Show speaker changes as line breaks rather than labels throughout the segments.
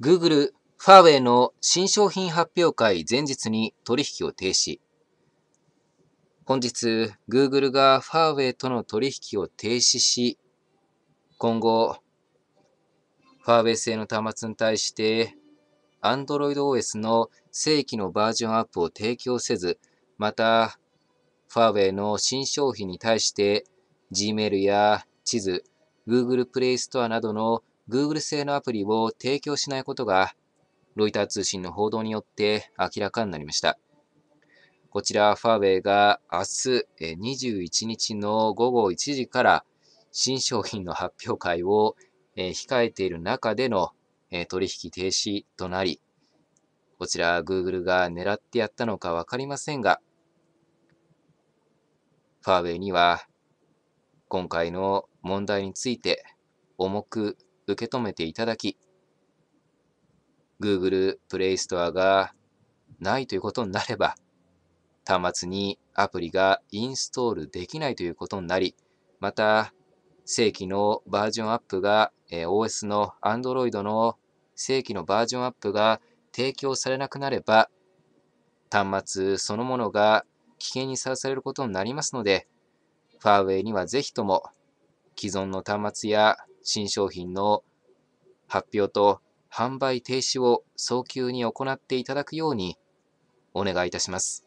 Google、ファーウェイの新商品発表会前日に取引を停止。本日、Google がファーウェイとの取引を停止し、今後、ファーウェイ製の端末に対して、Android OS の正規のバージョンアップを提供せず、また、ファーウェイの新商品に対して、Gmail や地図、Google Play Store などの Google 製のアプリを提供しないことが、ロイター通信の報道によって明らかになりました。こちら、ファーウェイが明日21日の午後1時から新商品の発表会を控えている中での取引停止となり、こちら Google が狙ってやったのかわかりませんが、ファーウェイには今回の問題について重く受け止めていただき、Google Play s t ストアがないということになれば、端末にアプリがインストールできないということになり、また、正規のバージョンアップが、え OS の Android の正規のバージョンアップが提供されなくなれば、端末そのものが危険にさらされることになりますので、ファーウェイにはぜひとも既存の端末や新商品の発表と販売停止を早急に行っていただくようにお願いいたします。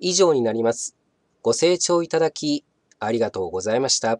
以上になります。ご清聴いただきありがとうございました。